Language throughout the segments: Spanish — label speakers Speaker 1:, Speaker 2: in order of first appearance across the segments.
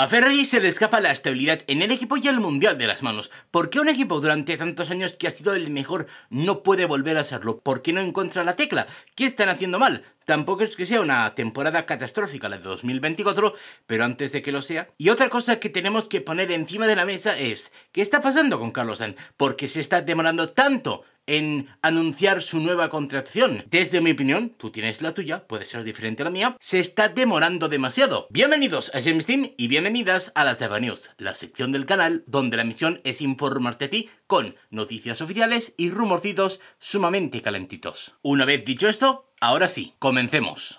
Speaker 1: A Ferrari se le escapa la estabilidad en el equipo y el mundial de las manos. ¿Por qué un equipo durante tantos años que ha sido el mejor no puede volver a serlo? ¿Por qué no encuentra la tecla? ¿Qué están haciendo mal? Tampoco es que sea una temporada catastrófica la de 2024, pero antes de que lo sea. Y otra cosa que tenemos que poner encima de la mesa es, ¿qué está pasando con Carlos ¿Por Porque se está demorando tanto en anunciar su nueva contracción. Desde mi opinión, tú tienes la tuya, puede ser diferente a la mía, se está demorando demasiado. Bienvenidos a James Team y bienvenidas a las Deva News, la sección del canal donde la misión es informarte a ti con noticias oficiales y rumorcitos sumamente calentitos. Una vez dicho esto, Ahora sí, comencemos.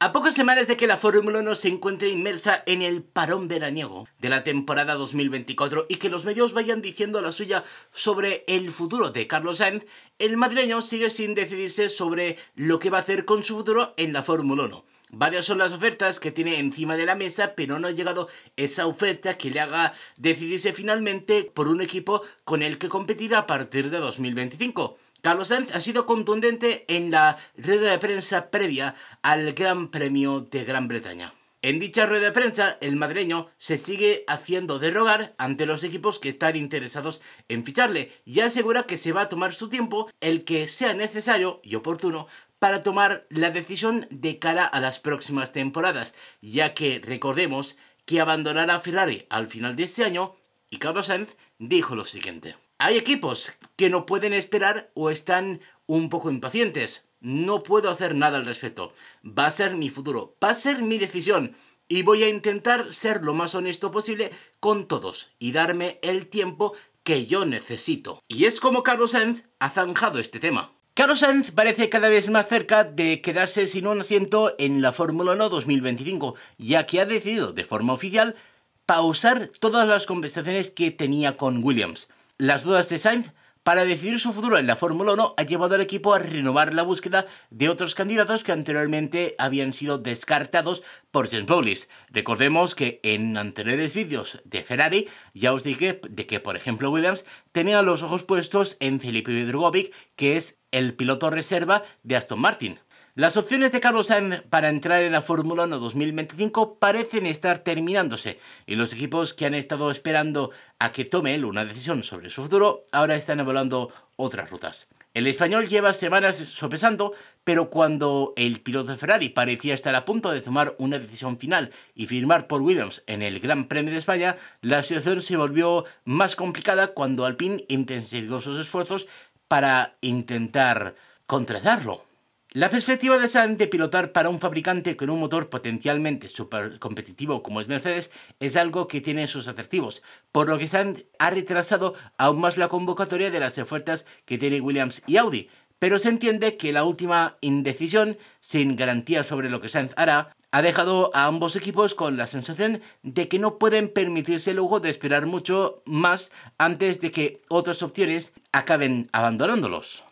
Speaker 1: A pocas semanas de que la Fórmula 1 se encuentre inmersa en el parón veraniego de la temporada 2024 y que los medios vayan diciendo la suya sobre el futuro de Carlos Sainz, el madrileño sigue sin decidirse sobre lo que va a hacer con su futuro en la Fórmula 1. Varias son las ofertas que tiene encima de la mesa, pero no ha llegado esa oferta que le haga decidirse finalmente por un equipo con el que competir a partir de 2025. Carlos Sanz ha sido contundente en la rueda de prensa previa al Gran Premio de Gran Bretaña. En dicha rueda de prensa, el madreño se sigue haciendo derrogar ante los equipos que están interesados en ficharle y asegura que se va a tomar su tiempo, el que sea necesario y oportuno, para tomar la decisión de cara a las próximas temporadas, ya que recordemos que abandonará Ferrari al final de este año y Carlos Sainz dijo lo siguiente. Hay equipos que no pueden esperar o están un poco impacientes. No puedo hacer nada al respecto. Va a ser mi futuro, va a ser mi decisión y voy a intentar ser lo más honesto posible con todos y darme el tiempo que yo necesito. Y es como Carlos Sainz ha zanjado este tema. Carlos Sainz parece cada vez más cerca de quedarse sin un asiento en la Fórmula 1 2025, ya que ha decidido de forma oficial pausar todas las conversaciones que tenía con Williams. Las dudas de Sainz para decidir su futuro en la Fórmula 1 ha llevado al equipo a renovar la búsqueda de otros candidatos que anteriormente habían sido descartados por James Bowles. Recordemos que en anteriores vídeos de Ferrari ya os dije de que, por ejemplo, Williams tenía los ojos puestos en Felipe Drogovic, que es el piloto reserva de Aston Martin. Las opciones de Carlos Sainz para entrar en la Fórmula 1 2025 parecen estar terminándose y los equipos que han estado esperando a que tome él una decisión sobre su futuro ahora están evaluando otras rutas. El español lleva semanas sopesando, pero cuando el piloto de Ferrari parecía estar a punto de tomar una decisión final y firmar por Williams en el Gran Premio de España, la situación se volvió más complicada cuando Alpine intensificó sus esfuerzos para intentar contratarlo. La perspectiva de de pilotar para un fabricante con un motor potencialmente super competitivo como es Mercedes es algo que tiene sus atractivos, por lo que Sand ha retrasado aún más la convocatoria de las ofertas que tiene Williams y Audi, pero se entiende que la última indecisión, sin garantía sobre lo que Sand hará, ha dejado a ambos equipos con la sensación de que no pueden permitirse el lujo de esperar mucho más antes de que otras opciones acaben abandonándolos.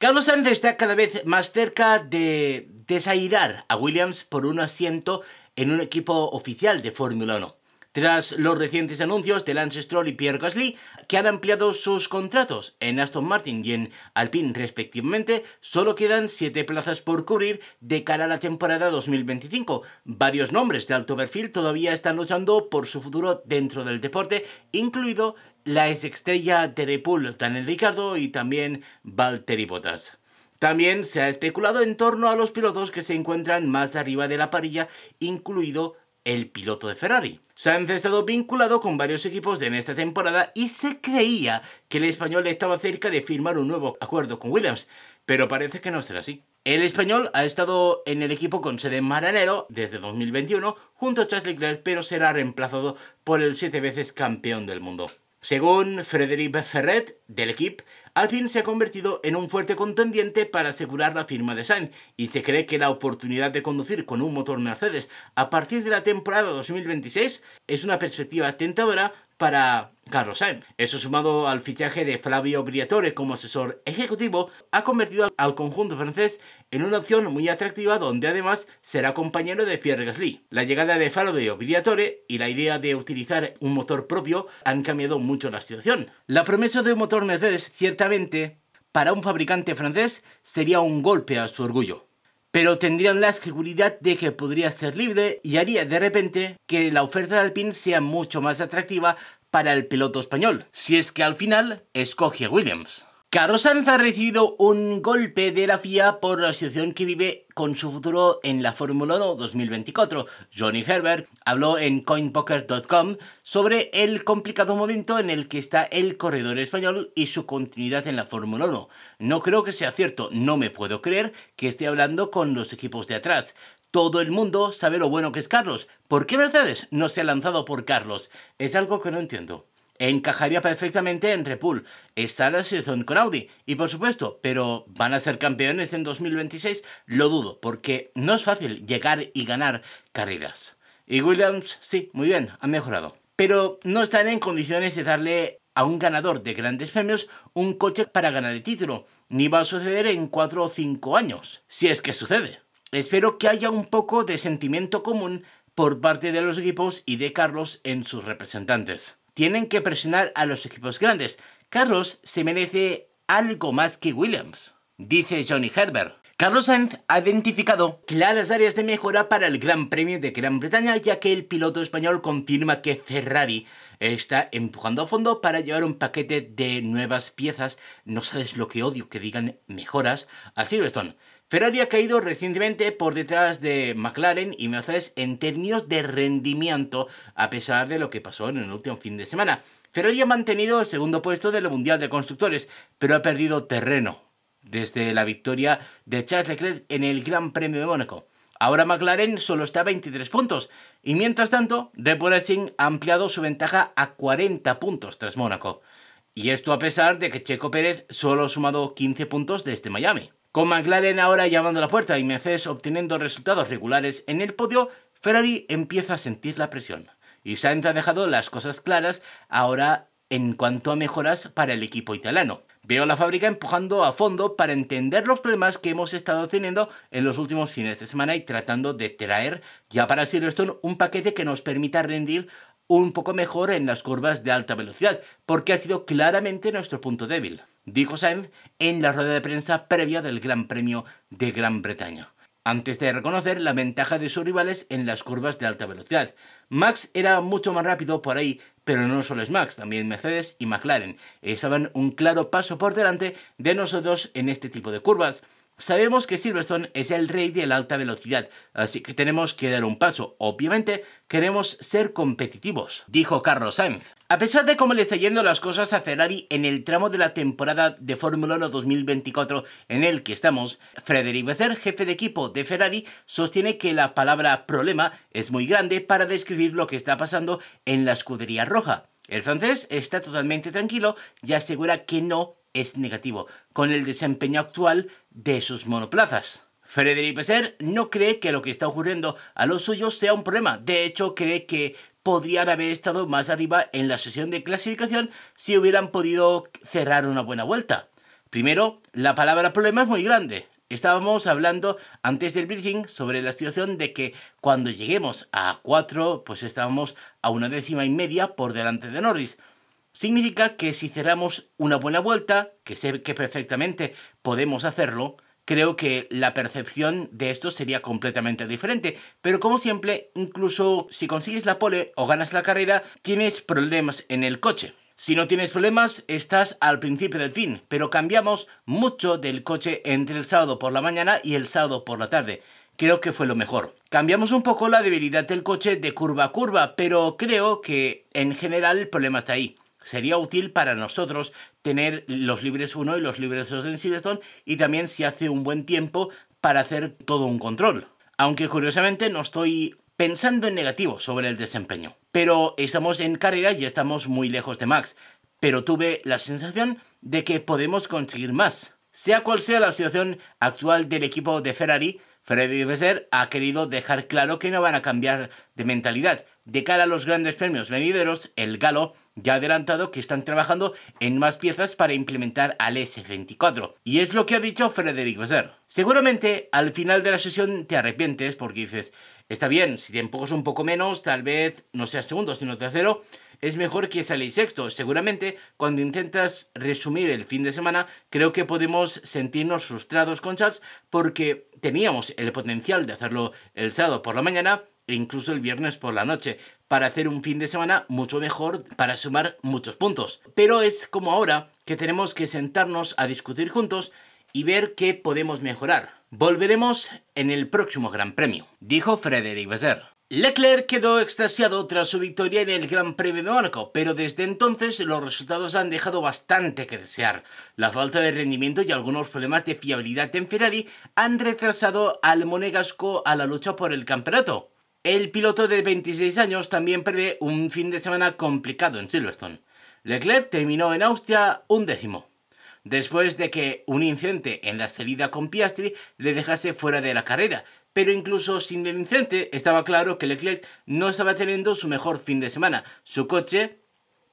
Speaker 1: Carlos Sanz está cada vez más cerca de desairar a Williams por un asiento en un equipo oficial de Fórmula 1 tras los recientes anuncios de Lance Stroll y Pierre Gasly, que han ampliado sus contratos en Aston Martin y en Alpine respectivamente, solo quedan siete plazas por cubrir de cara a la temporada 2025. Varios nombres de alto perfil todavía están luchando por su futuro dentro del deporte, incluido la ex-estrella de Repúl, Daniel Ricardo y también Valtteri Bottas. También se ha especulado en torno a los pilotos que se encuentran más arriba de la parilla, incluido el piloto de Ferrari. Sainz ha estado vinculado con varios equipos en esta temporada y se creía que el español estaba cerca de firmar un nuevo acuerdo con Williams, pero parece que no será así. El español ha estado en el equipo con sede en Maranero desde 2021 junto a Charles Leclerc, pero será reemplazado por el siete veces campeón del mundo. Según Frédéric Ferret, del equipo, Alpine se ha convertido en un fuerte contendiente para asegurar la firma de Sainz y se cree que la oportunidad de conducir con un motor Mercedes a partir de la temporada 2026 es una perspectiva tentadora para Carlos Sainz. Eso sumado al fichaje de Flavio Briatore como asesor ejecutivo, ha convertido al conjunto francés en una opción muy atractiva donde además será compañero de Pierre Gasly. La llegada de Flavio Briatore y la idea de utilizar un motor propio han cambiado mucho la situación. La promesa de un motor Mercedes ciertamente para un fabricante francés sería un golpe a su orgullo pero tendrían la seguridad de que podría ser libre y haría de repente que la oferta de Alpine sea mucho más atractiva para el piloto español, si es que al final escoge a Williams. Carlos Sanz ha recibido un golpe de la FIA por la situación que vive con su futuro en la Fórmula 1 2024. Johnny Herbert habló en coinpoker.com sobre el complicado momento en el que está el corredor español y su continuidad en la Fórmula 1. No creo que sea cierto, no me puedo creer que esté hablando con los equipos de atrás. Todo el mundo sabe lo bueno que es Carlos. ¿Por qué Mercedes no se ha lanzado por Carlos? Es algo que no entiendo encajaría perfectamente en Repul. Está la situación con Audi. Y por supuesto, pero ¿van a ser campeones en 2026? Lo dudo, porque no es fácil llegar y ganar carreras. Y Williams, sí, muy bien, ha mejorado. Pero no están en condiciones de darle a un ganador de grandes premios un coche para ganar el título. Ni va a suceder en 4 o 5 años, si es que sucede. Espero que haya un poco de sentimiento común por parte de los equipos y de Carlos en sus representantes tienen que presionar a los equipos grandes. Carlos se merece algo más que Williams, dice Johnny Herbert. Carlos Sainz ha identificado claras áreas de mejora para el Gran Premio de Gran Bretaña, ya que el piloto español confirma que Ferrari está empujando a fondo para llevar un paquete de nuevas piezas, no sabes lo que odio que digan mejoras, a Silverstone. Ferrari ha caído recientemente por detrás de McLaren y Mercedes en términos de rendimiento, a pesar de lo que pasó en el último fin de semana. Ferrari ha mantenido el segundo puesto de la Mundial de Constructores, pero ha perdido terreno desde la victoria de Charles Leclerc en el Gran Premio de Mónaco. Ahora McLaren solo está a 23 puntos y mientras tanto Red Bull Racing ha ampliado su ventaja a 40 puntos tras Mónaco. Y esto a pesar de que Checo Pérez solo ha sumado 15 puntos desde Miami. Con McLaren ahora llamando a la puerta y Mercedes obteniendo resultados regulares en el podio, Ferrari empieza a sentir la presión. Y Sainz ha dejado las cosas claras ahora en cuanto a mejoras para el equipo italiano. Veo la fábrica empujando a fondo para entender los problemas que hemos estado teniendo en los últimos fines de semana y tratando de traer ya para Silverstone un paquete que nos permita rendir un poco mejor en las curvas de alta velocidad, porque ha sido claramente nuestro punto débil dijo Sainz en la rueda de prensa previa del Gran Premio de Gran Bretaña antes de reconocer la ventaja de sus rivales en las curvas de alta velocidad. Max era mucho más rápido por ahí, pero no solo es Max, también Mercedes y McLaren estaban un claro paso por delante de nosotros en este tipo de curvas. Sabemos que Silverstone es el rey de la alta velocidad, así que tenemos que dar un paso. Obviamente, queremos ser competitivos, dijo Carlos Sainz. A pesar de cómo le está yendo las cosas a Ferrari en el tramo de la temporada de Fórmula 1 2024 en el que estamos, Frederic Vasseur, jefe de equipo de Ferrari, sostiene que la palabra problema es muy grande para describir lo que está pasando en la escudería roja. El francés está totalmente tranquilo y asegura que no es negativo, con el desempeño actual de sus monoplazas. Frederic Besser no cree que lo que está ocurriendo a los suyos sea un problema. De hecho, cree que podrían haber estado más arriba en la sesión de clasificación si hubieran podido cerrar una buena vuelta. Primero, la palabra problema es muy grande. Estábamos hablando antes del briefing sobre la situación de que cuando lleguemos a 4, pues estábamos a una décima y media por delante de Norris. Significa que si cerramos una buena vuelta, que sé que perfectamente podemos hacerlo, creo que la percepción de esto sería completamente diferente. Pero como siempre, incluso si consigues la pole o ganas la carrera, tienes problemas en el coche. Si no tienes problemas, estás al principio del fin, pero cambiamos mucho del coche entre el sábado por la mañana y el sábado por la tarde creo que fue lo mejor. Cambiamos un poco la debilidad del coche de curva a curva, pero creo que en general el problema está ahí sería útil para nosotros tener los libres 1 y los libres 2 en Silverstone y también si hace un buen tiempo para hacer todo un control. Aunque curiosamente no estoy pensando en negativo sobre el desempeño. Pero estamos en carrera y estamos muy lejos de Max. Pero tuve la sensación de que podemos conseguir más. Sea cual sea la situación actual del equipo de Ferrari, Freddy Besser ha querido dejar claro que no van a cambiar de mentalidad, de cara a los grandes premios venideros, el Galo ya ha adelantado que están trabajando en más piezas para implementar al S24. Y es lo que ha dicho Frederick Besser. Seguramente al final de la sesión te arrepientes porque dices, está bien, si te empujas un poco menos, tal vez no seas segundo, sino tercero, es mejor que salir sexto. Seguramente, cuando intentas resumir el fin de semana, creo que podemos sentirnos frustrados con Chats, porque teníamos el potencial de hacerlo el sábado por la mañana e incluso el viernes por la noche, para hacer un fin de semana mucho mejor, para sumar muchos puntos. Pero es como ahora que tenemos que sentarnos a discutir juntos y ver qué podemos mejorar. Volveremos en el próximo Gran Premio, dijo Frederic Vasseur. Leclerc quedó extasiado tras su victoria en el Gran Premio de Mónaco, pero desde entonces los resultados han dejado bastante que desear. La falta de rendimiento y algunos problemas de fiabilidad en Ferrari han retrasado al monegasco a la lucha por el campeonato. El piloto de 26 años también prevé un fin de semana complicado en Silverstone. Leclerc terminó en Austria un décimo, después de que un incidente en la salida con Piastri le dejase fuera de la carrera, pero incluso sin el incidente estaba claro que Leclerc no estaba teniendo su mejor fin de semana. Su coche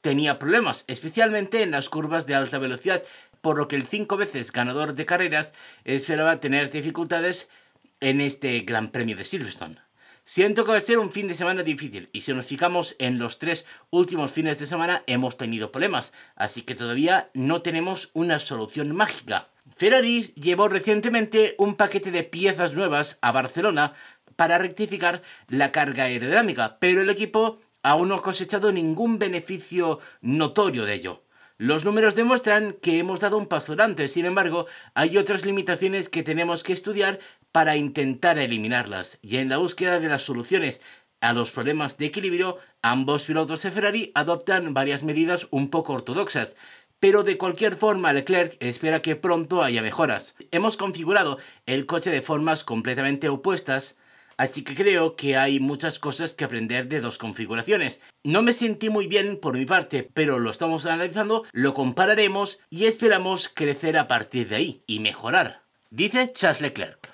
Speaker 1: tenía problemas, especialmente en las curvas de alta velocidad, por lo que el cinco veces ganador de carreras esperaba tener dificultades en este Gran Premio de Silverstone. Siento que va a ser un fin de semana difícil y si nos fijamos en los tres últimos fines de semana hemos tenido problemas, así que todavía no tenemos una solución mágica. Ferrari llevó recientemente un paquete de piezas nuevas a Barcelona para rectificar la carga aerodinámica, pero el equipo aún no ha cosechado ningún beneficio notorio de ello. Los números demuestran que hemos dado un paso adelante, sin embargo, hay otras limitaciones que tenemos que estudiar para intentar eliminarlas, y en la búsqueda de las soluciones a los problemas de equilibrio, ambos pilotos de Ferrari adoptan varias medidas un poco ortodoxas, pero de cualquier forma Leclerc espera que pronto haya mejoras. Hemos configurado el coche de formas completamente opuestas Así que creo que hay muchas cosas que aprender de dos configuraciones. No me sentí muy bien por mi parte, pero lo estamos analizando, lo compararemos y esperamos crecer a partir de ahí y mejorar. Dice Charles Leclerc.